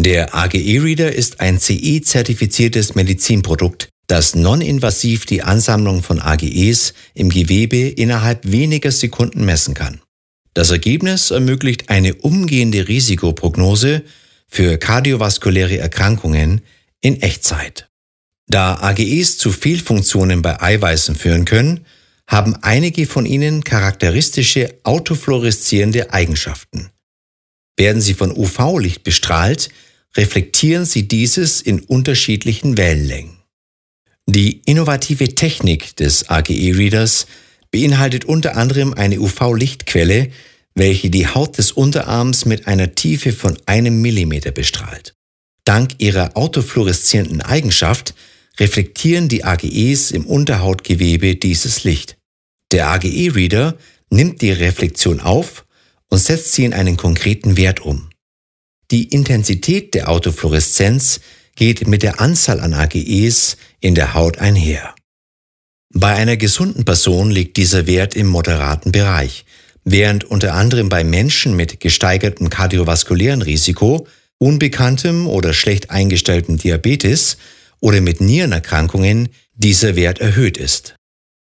Der AGE-Reader ist ein CE-zertifiziertes Medizinprodukt, das non-invasiv die Ansammlung von AGEs im Gewebe innerhalb weniger Sekunden messen kann. Das Ergebnis ermöglicht eine umgehende Risikoprognose für kardiovaskuläre Erkrankungen in Echtzeit. Da AGEs zu Fehlfunktionen bei Eiweißen führen können, haben einige von ihnen charakteristische autofluoreszierende Eigenschaften. Werden sie von UV-Licht bestrahlt, reflektieren sie dieses in unterschiedlichen Wellenlängen. Die innovative Technik des AGE-Readers beinhaltet unter anderem eine UV-Lichtquelle, welche die Haut des Unterarms mit einer Tiefe von einem Millimeter bestrahlt. Dank ihrer autofluoreszierenden Eigenschaft reflektieren die AGEs im Unterhautgewebe dieses Licht. Der AGE-Reader nimmt die Reflexion auf und setzt sie in einen konkreten Wert um. Die Intensität der Autofluoreszenz geht mit der Anzahl an AGEs in der Haut einher. Bei einer gesunden Person liegt dieser Wert im moderaten Bereich, während unter anderem bei Menschen mit gesteigertem kardiovaskulären Risiko, unbekanntem oder schlecht eingestelltem Diabetes oder mit Nierenerkrankungen dieser Wert erhöht ist.